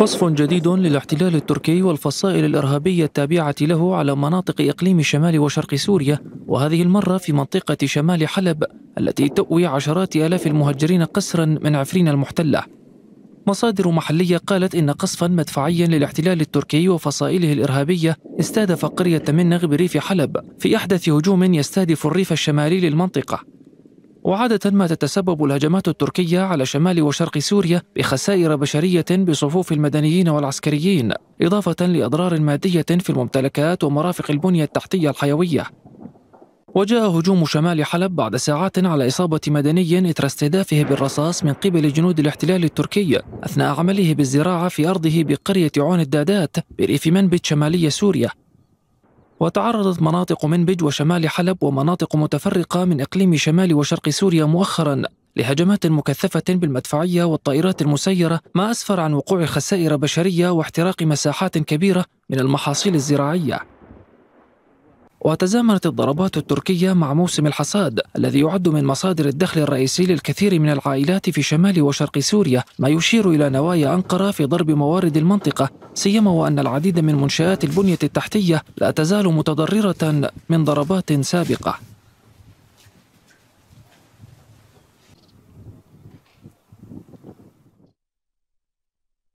قصف جديد للاحتلال التركي والفصائل الإرهابية التابعة له على مناطق إقليم شمال وشرق سوريا وهذه المرة في منطقة شمال حلب التي تؤوي عشرات آلاف المهجرين قسرا من عفرين المحتلة مصادر محلية قالت إن قصفا مدفعيا للاحتلال التركي وفصائله الإرهابية استهدف قرية منغ بريف حلب في أحدث هجوم يستهدف الريف الشمالي للمنطقة وعادة ما تتسبب الهجمات التركية على شمال وشرق سوريا بخسائر بشرية بصفوف المدنيين والعسكريين، إضافة لأضرار مادية في الممتلكات ومرافق البنية التحتية الحيوية. وجاء هجوم شمال حلب بعد ساعات على إصابة مدني إثر استهدافه بالرصاص من قبل جنود الاحتلال التركي أثناء عمله بالزراعة في أرضه بقرية عون الدادات بريف منبت شمالي سوريا وتعرضت مناطق منبج وشمال حلب ومناطق متفرقة من إقليم شمال وشرق سوريا مؤخرا لهجمات مكثفة بالمدفعية والطائرات المسيرة ما أسفر عن وقوع خسائر بشرية واحتراق مساحات كبيرة من المحاصيل الزراعية وتزامنت الضربات التركية مع موسم الحصاد الذي يعد من مصادر الدخل الرئيسي للكثير من العائلات في شمال وشرق سوريا ما يشير إلى نوايا أنقرة في ضرب موارد المنطقة سيما وأن العديد من منشآت البنية التحتية لا تزال متضررة من ضربات سابقة